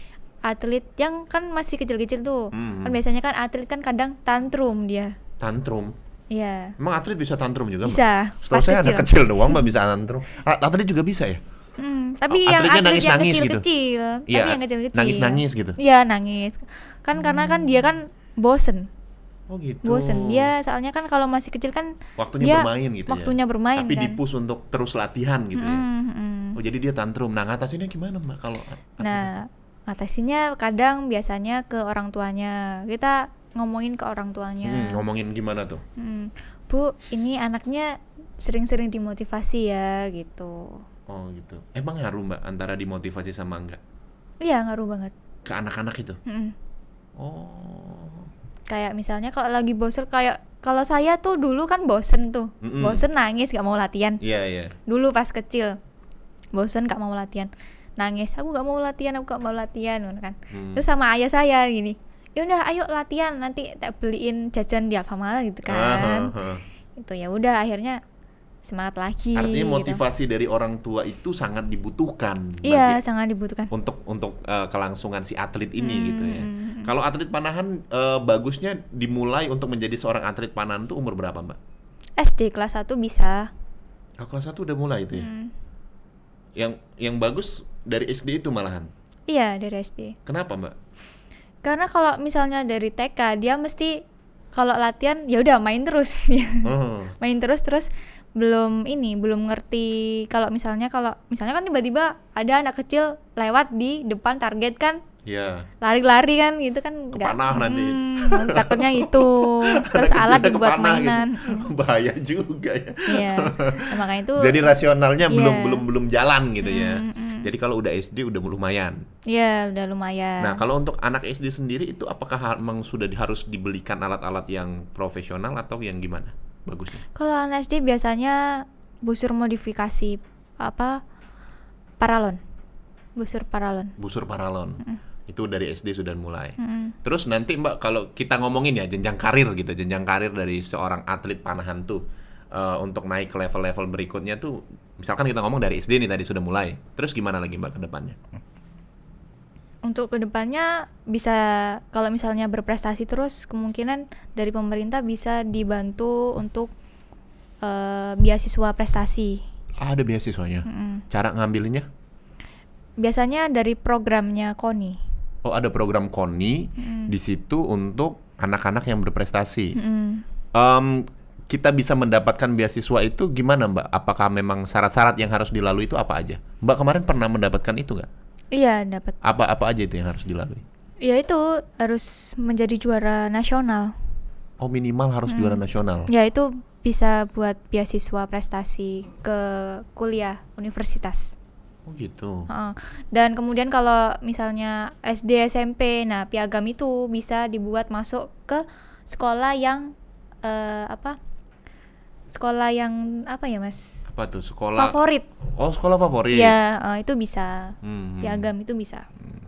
atlet yang kan masih kecil-kecil tuh. -hmm. Kan hmm. biasanya kan atlet kan kadang tantrum dia tantrum. Iya. Emang atlet bisa tantrum juga? Bisa. setelah saya ada kecil doang mbak bisa tantrum. Atlet juga bisa ya? Hmm, tapi oh, yang atlet nangis, yang kecil-kecil, gitu. tapi ya, yang kecil-kecil. Nangis-nangis gitu. Iya nangis. Kan hmm. karena kan dia kan bosen. Oh gitu. Bosen dia soalnya kan kalau masih kecil kan waktunya dia bermain gitu ya? waktunya ya. bermain tapi kan. dipus untuk terus latihan gitu ya? hmm, ya. Hmm. Oh jadi dia tantrum. Nah, ngatasinnya gimana Mbak kalau Nah, ngatasinnya kadang biasanya ke orang tuanya. Kita ngomongin ke orang tuanya hmm, ngomongin gimana tuh hmm, bu ini anaknya sering-sering dimotivasi ya gitu oh gitu emang ngaruh mbak antara dimotivasi sama enggak iya ngaruh banget ke anak-anak itu hmm. oh kayak misalnya kalau lagi bosen kayak kalau saya tuh dulu kan bosen tuh mm, -mm. bosen nangis gak mau latihan iya yeah, iya yeah. dulu pas kecil bosen gak mau latihan nangis aku gak mau latihan aku gak mau latihan gitu kan hmm. terus sama ayah saya gini ya udah ayo latihan nanti tak beliin jajan di Alfamart gitu kan uh, uh, uh. itu ya udah akhirnya semangat lagi artinya gitu. motivasi gitu. dari orang tua itu sangat dibutuhkan iya sangat dibutuhkan untuk untuk uh, kelangsungan si atlet ini hmm. gitu ya hmm, hmm. kalau atlet panahan uh, bagusnya dimulai untuk menjadi seorang atlet panahan tuh umur berapa mbak SD kelas 1 bisa oh, kelas 1 udah mulai itu ya hmm. yang yang bagus dari SD itu malahan iya dari SD kenapa mbak karena kalau misalnya dari TK dia mesti kalau latihan ya udah main terus iya. hmm. main terus terus belum ini belum ngerti kalau misalnya kalau misalnya kan tiba-tiba ada anak kecil lewat di depan target kan Iya. Lari-lari kan gitu kan nggak panah hmm, nanti. Takutnya itu. Terus Anak alat dibuat gitu. mainan. Gitu. Bahaya juga ya. Iya. makanya itu Jadi rasionalnya yeah. belum belum belum jalan gitu ya. hmm, ya. Jadi kalau udah SD udah lumayan. Iya, udah lumayan. Nah, kalau untuk anak SD sendiri itu apakah memang sudah harus dibelikan alat-alat yang profesional atau yang gimana? Bagusnya. Kalau anak SD biasanya busur modifikasi apa? Paralon. Busur paralon. Busur paralon. Mm -mm itu dari SD sudah mulai. Mm-hmm. Terus nanti Mbak kalau kita ngomongin ya jenjang karir gitu, jenjang karir dari seorang atlet panahan tuh uh, untuk naik ke level-level berikutnya tuh misalkan kita ngomong dari SD nih tadi sudah mulai terus gimana lagi mbak kedepannya? untuk kedepannya bisa kalau misalnya berprestasi terus kemungkinan dari pemerintah bisa dibantu untuk uh, beasiswa prestasi ah, ada beasiswanya mm -hmm. cara ngambilnya biasanya dari programnya koni oh ada program koni mm -hmm. di situ untuk anak-anak yang berprestasi mm -hmm. um, kita bisa mendapatkan beasiswa itu gimana Mbak? Apakah memang syarat-syarat yang harus dilalui itu apa aja? Mbak kemarin pernah mendapatkan itu nggak? Iya dapat. Apa-apa aja itu yang harus dilalui? Ya itu harus menjadi juara nasional. Oh minimal harus hmm. juara nasional. Ya itu bisa buat beasiswa prestasi ke kuliah universitas. Oh gitu. dan kemudian kalau misalnya SD SMP, nah piagam itu bisa dibuat masuk ke sekolah yang uh, apa sekolah yang apa ya mas? Apa tuh sekolah? Favorit. Oh sekolah favorit. Ya uh, itu bisa. Hmm, piagam hmm, hmm. itu bisa. Hmm.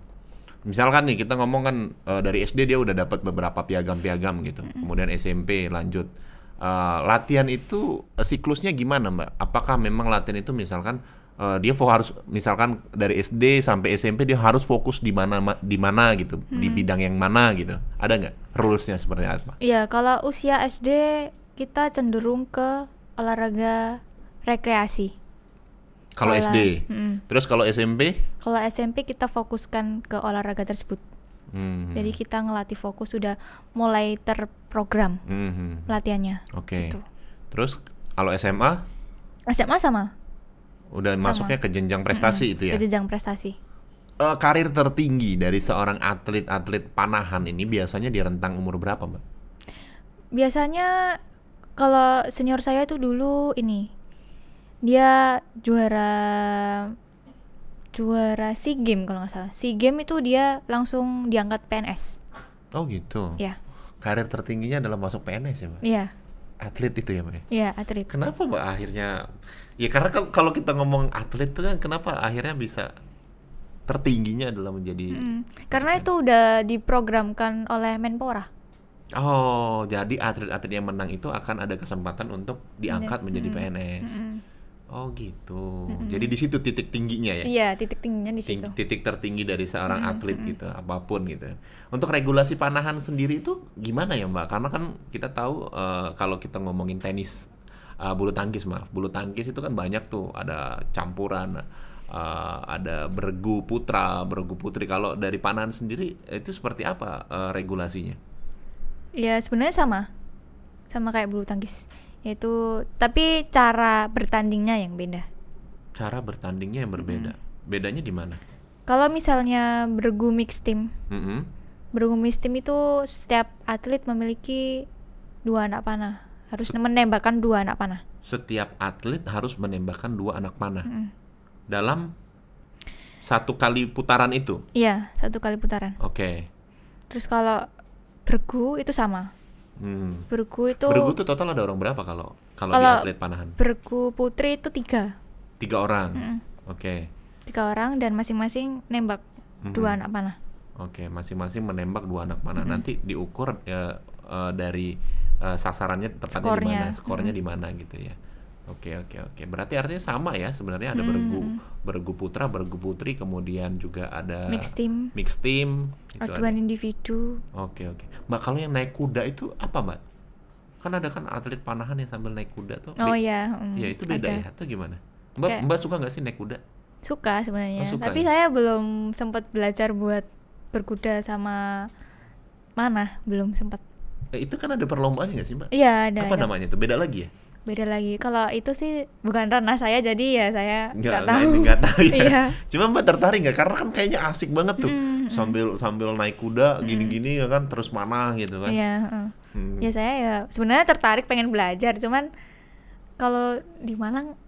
Misalkan nih kita ngomong kan uh, dari SD dia udah dapat beberapa piagam-piagam gitu. Hmm. Kemudian SMP lanjut. Uh, latihan itu uh, siklusnya gimana mbak? Apakah memang latihan itu misalkan uh, dia harus misalkan dari SD sampai SMP dia harus fokus di mana ma di mana gitu, hmm. di bidang yang mana gitu? Ada nggak rulesnya seperti apa? Iya kalau usia SD kita cenderung ke olahraga rekreasi. Kalau SD. Mm. Terus kalau SMP? Kalau SMP kita fokuskan ke olahraga tersebut. -hmm. Jadi kita ngelatih fokus sudah mulai terprogram mm -hmm. latihannya. Oke. Okay. Gitu. Terus kalau SMA? SMA sama. Udah sama. masuknya ke jenjang prestasi -hmm. itu ya? Ke jenjang prestasi. Uh, karir tertinggi dari seorang atlet-atlet panahan ini biasanya di rentang umur berapa, Mbak? Biasanya kalau senior saya itu dulu ini dia juara juara SEA Game kalau nggak salah. SEA Game itu dia langsung diangkat PNS. Oh gitu. Ya. Karir tertingginya adalah masuk PNS ya, Mbak? ya Atlet itu ya, Mbak? ya iya, atlet. Kenapa Mbak akhirnya Ya karena kalau kita ngomong atlet itu kan kenapa akhirnya bisa tertingginya adalah menjadi mm, Karena itu udah diprogramkan oleh Menpora. Oh, jadi atlet-atlet yang menang itu akan ada kesempatan untuk diangkat Bener. Iya. menjadi PNS. -hmm. Oh gitu. Mm -hmm. Jadi di situ titik tingginya ya. Iya, titik tingginya di situ. Titik tertinggi dari seorang mm -hmm. atlet gitu, apapun gitu. Untuk regulasi panahan sendiri itu gimana ya, Mbak? Karena kan kita tahu uh, kalau kita ngomongin tenis, uh, bulu tangkis maaf, bulu tangkis itu kan banyak tuh ada campuran, uh, ada bergu putra, bergu putri. Kalau dari panahan sendiri itu seperti apa uh, regulasinya? ya sebenarnya sama sama kayak bulu tangkis yaitu tapi cara bertandingnya yang beda cara bertandingnya yang berbeda hmm bedanya di mana kalau misalnya bergu mix team mm-hmm. bergu mix team itu setiap atlet memiliki dua anak panah harus menembakkan dua anak panah setiap atlet harus menembakkan dua anak panah mm dalam satu kali putaran itu iya satu kali putaran oke okay. terus kalau bergu itu sama. Hmm. Bergu itu Bergu itu total ada orang berapa kalau kalau, kalau di atlet panahan? Bergu putri itu tiga. Tiga orang. Hmm. Oke. Okay. Tiga orang dan masing-masing nembak hmm. dua anak panah. Oke, okay. masing-masing menembak dua anak panah. Hmm. Nanti diukur ya, uh, dari uh, sasarannya tepatnya di mana, skornya hmm. di mana gitu ya. Oke oke oke. Berarti artinya sama ya sebenarnya ada hmm. bergu bergu putra, bergu putri, kemudian juga ada mix team, mix team, gitu atuan individu. Oke oke. Mbak kalau yang naik kuda itu apa mbak? Kan ada kan atlet panahan yang sambil naik kuda tuh. Oh iya. Ya, hmm, ya itu beda ada. ya atau gimana? Mbak Kayak, mbak suka nggak sih naik kuda? Suka sebenarnya. Oh, Tapi ya? saya belum sempat belajar buat berkuda sama mana belum sempat. Eh, itu kan ada perlombaan nggak sih mbak? Iya ada. Apa ada. namanya itu beda lagi ya? beda lagi kalau itu sih bukan ranah saya jadi ya saya nggak, tahu nggak tahu ya iya. cuma mbak tertarik nggak karena kan kayaknya asik banget tuh mm, sambil sambil naik kuda hmm. gini-gini mm. kan terus mana gitu kan iya, hmm. ya saya ya sebenarnya tertarik pengen belajar cuman kalau di Malang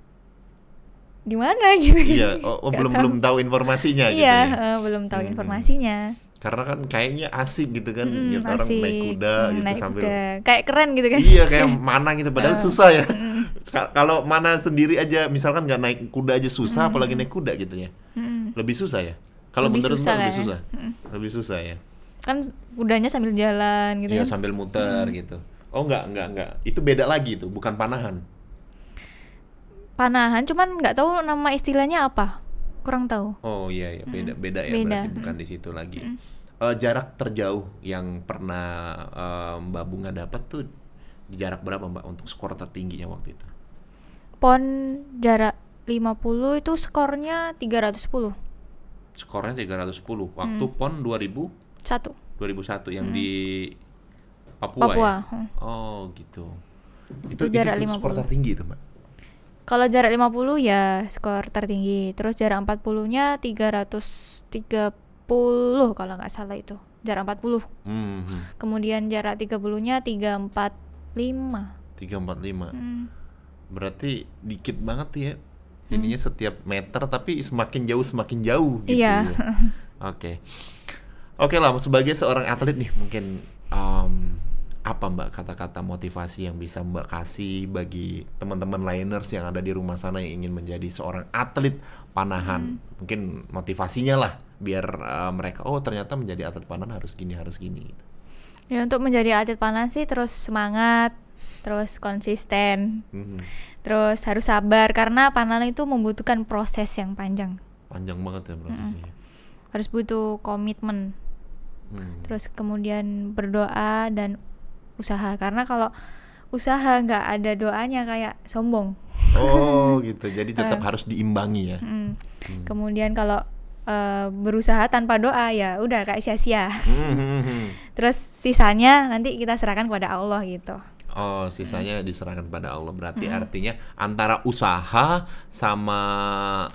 di mana gitu iya oh, oh belum tahu. belum tahu informasinya gitu iya ya. uh, belum tahu hmm. informasinya karena kan kayaknya asik gitu kan mm, gitu orang naik kuda mm, gitu naik sambil kuda. kayak keren gitu kan iya kayak mana gitu padahal uh, susah ya kalau mana sendiri aja misalkan nggak naik kuda aja susah mm. apalagi naik kuda gitu ya mm. lebih susah ya kalau menurut susah, lebih ya. susah mm. lebih susah ya kan kudanya sambil jalan gitu iya kan? sambil muter mm. gitu oh nggak nggak nggak itu beda lagi itu bukan panahan panahan cuman nggak tahu nama istilahnya apa kurang tahu. Oh iya iya beda hmm. beda ya beda. berarti bukan di situ lagi. Hmm. Uh, jarak terjauh yang pernah uh, Mbak Bunga dapat tuh di jarak berapa Mbak untuk skor tertingginya waktu itu? Pon jarak 50 itu skornya 310. Skornya 310. Waktu hmm. pon 2000? 1. 2001 yang hmm. di Papua, Papua. ya. Hmm. Oh, gitu. Itu, itu jarak itu 50. skor tertinggi itu, Mbak. Kalau jarak 50 ya skor tertinggi. Terus jarak 40-nya 330 kalau nggak salah itu. Jarak 40. Hmm. Kemudian jarak 30-nya 345. 345. mm. Berarti dikit banget ya. Hmm. Ininya mm. setiap meter tapi semakin jauh semakin jauh gitu. Iya. Ya. Oke. Ya. Oke okay. okay lah sebagai seorang atlet nih mungkin um, apa Mbak kata-kata motivasi yang bisa Mbak kasih bagi teman-teman liners yang ada di rumah sana yang ingin menjadi seorang atlet panahan? Hmm. Mungkin motivasinya lah biar uh, mereka oh ternyata menjadi atlet panahan harus gini harus gini gitu. Ya untuk menjadi atlet panahan sih terus semangat, terus konsisten. Hmm. Terus harus sabar karena panahan itu membutuhkan proses yang panjang. Panjang banget ya prosesnya. Hmm. Harus butuh komitmen. Hmm. Terus kemudian berdoa dan usaha karena kalau usaha nggak ada doanya kayak sombong oh gitu jadi tetap nah. harus diimbangi ya mm. Hmm. kemudian kalau uh, berusaha tanpa doa ya udah kayak sia-sia hmm, hmm, hmm. terus sisanya nanti kita serahkan kepada Allah gitu Oh, sisanya hmm. diserahkan pada Allah. Berarti hmm. artinya antara usaha sama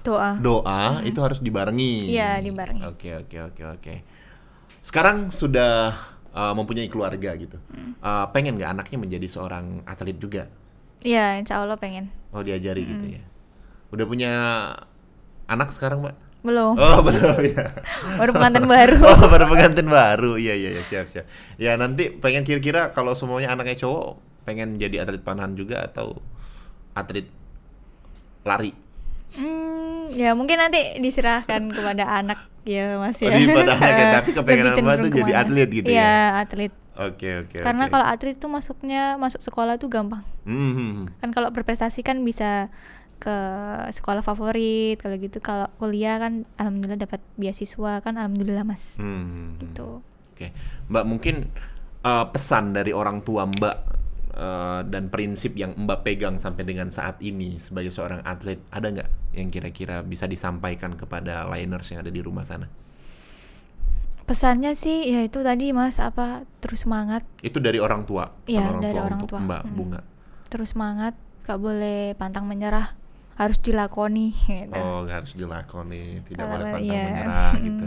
doa, doa hmm. itu harus dibarengi. Iya, dibarengi. Oke, okay, oke, okay, oke, okay, oke. Sekarang sudah uh, mempunyai keluarga gitu. Hmm. Uh, pengen nggak anaknya menjadi seorang atlet juga? Iya, insya Allah pengen. Oh diajari gitu hmm. gitu ya. Udah punya anak sekarang mbak? Belum. Oh belum ya. baru pengantin baru. oh baru pengantin baru, iya iya ya, siap siap. Ya nanti pengen kira-kira kalau semuanya anaknya cowok pengen jadi atlet panahan juga atau atlet lari? Hmm, ya mungkin nanti diserahkan kepada anak ya Mas ya. Oh, Lebih pada tapi kepengen banget tuh jadi atlet gitu ya. Iya, atlet. Oke, okay, oke. Okay, Karena okay. kalau atlet tuh masuknya masuk sekolah tuh gampang. Mm -hmm. Kan kalau berprestasi kan bisa ke sekolah favorit kalau gitu kalau kuliah kan alhamdulillah dapat beasiswa kan alhamdulillah mas hmm. hmm, hmm. gitu oke okay. mbak mungkin uh, pesan dari orang tua mbak Eh, dan prinsip yang Mbak pegang sampai dengan saat ini sebagai seorang atlet ada nggak yang kira-kira bisa disampaikan kepada liners yang ada di rumah sana? Pesannya sih ya itu tadi Mas apa terus semangat. Itu dari orang tua. Iya dari tua orang tua. Mbak hmm. Bunga. Terus semangat, gak boleh pantang menyerah, harus dilakoni. Gitu. Oh gak harus dilakoni, tidak Kalau boleh pantang iya. menyerah gitu.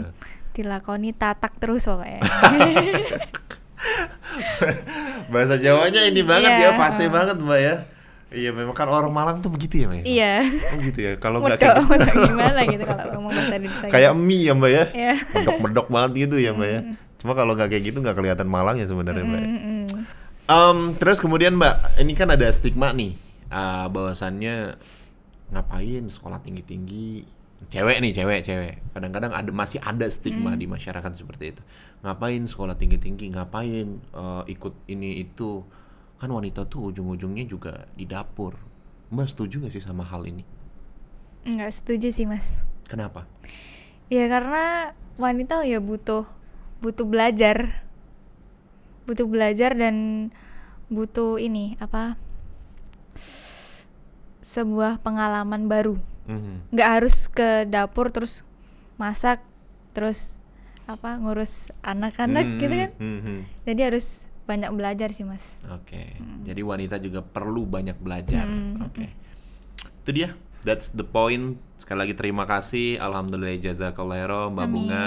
Dilakoni tatak terus pokoknya. bahasa Jawanya ini banget yeah. ya iya. fase banget mbak ya Iya memang kan orang Malang tuh begitu ya Mbak? Ya? Iya oh, gitu ya kalau nggak kayak gitu. gimana gitu kalau ngomong bahasa Indonesia gitu. Kayak mie ya Mbak ya yeah. medok banget gitu ya Mbak ya Cuma kalau nggak kayak gitu nggak kelihatan Malang ya sebenarnya Mbak mm um, Terus kemudian Mbak ini kan ada stigma nih uh, bahwasannya ngapain sekolah tinggi-tinggi cewek nih cewek cewek kadang-kadang ada masih ada stigma hmm. di masyarakat seperti itu ngapain sekolah tinggi-tinggi ngapain uh, ikut ini itu kan wanita tuh ujung-ujungnya juga di dapur mas setuju gak sih sama hal ini nggak setuju sih mas kenapa ya karena wanita oh ya butuh butuh belajar butuh belajar dan butuh ini apa sebuah pengalaman baru mm-hmm. harus ke dapur terus masak terus apa ngurus anak-anak mm-hmm. gitu kan mm-hmm. jadi harus banyak belajar sih mas oke okay. mm. jadi wanita juga perlu banyak belajar mm-hmm. oke okay. itu dia That's the point. Sekali lagi terima kasih. Alhamdulillah jazakallah khairan Mbak Amin. Bunga.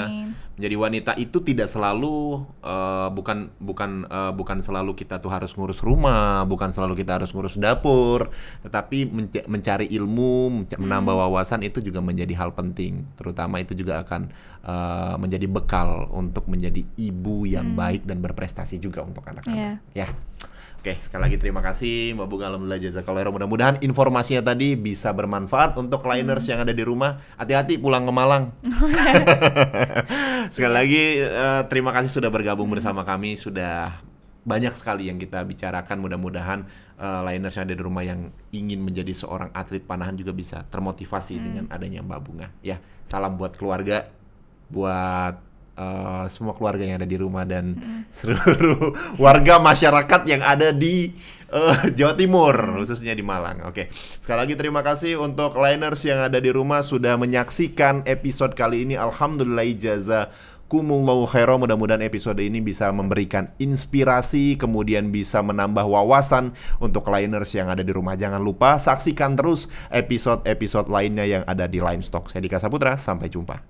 Menjadi wanita itu tidak selalu uh, bukan bukan uh, bukan selalu kita tuh harus ngurus rumah, bukan selalu kita harus ngurus dapur, tetapi menc mencari ilmu, menc hmm. menambah wawasan itu juga menjadi hal penting. Terutama itu juga akan uh, menjadi bekal untuk menjadi ibu yang hmm. baik dan berprestasi juga untuk anak-anak. Yeah. Ya. Oke, sekali lagi terima kasih Mbak Bunga Alhamdulillah Jazakallah Mudah-mudahan informasinya tadi bisa bermanfaat untuk liners hmm. yang ada di rumah. Hati-hati pulang ke Malang. Oh, iya. sekali lagi eh, terima kasih sudah bergabung hmm. bersama kami, sudah banyak sekali yang kita bicarakan. Mudah-mudahan uh, liners yang ada di rumah yang ingin menjadi seorang atlet panahan juga bisa termotivasi hmm. dengan adanya Mbak Bunga. Ya, salam buat keluarga, buat Eh, semua keluarga yang ada di rumah dan mm. seluruh warga masyarakat yang ada di uh, Jawa Timur khususnya di Malang. Oke. Okay. Sekali lagi terima kasih untuk liners yang ada di rumah sudah menyaksikan episode kali ini. Alhamdulillah ijazah Kumulau khairo mudah-mudahan episode ini bisa memberikan inspirasi kemudian bisa menambah wawasan untuk liners yang ada di rumah jangan lupa saksikan terus episode-episode lainnya yang ada di Line Stock saya Dika Saputra sampai jumpa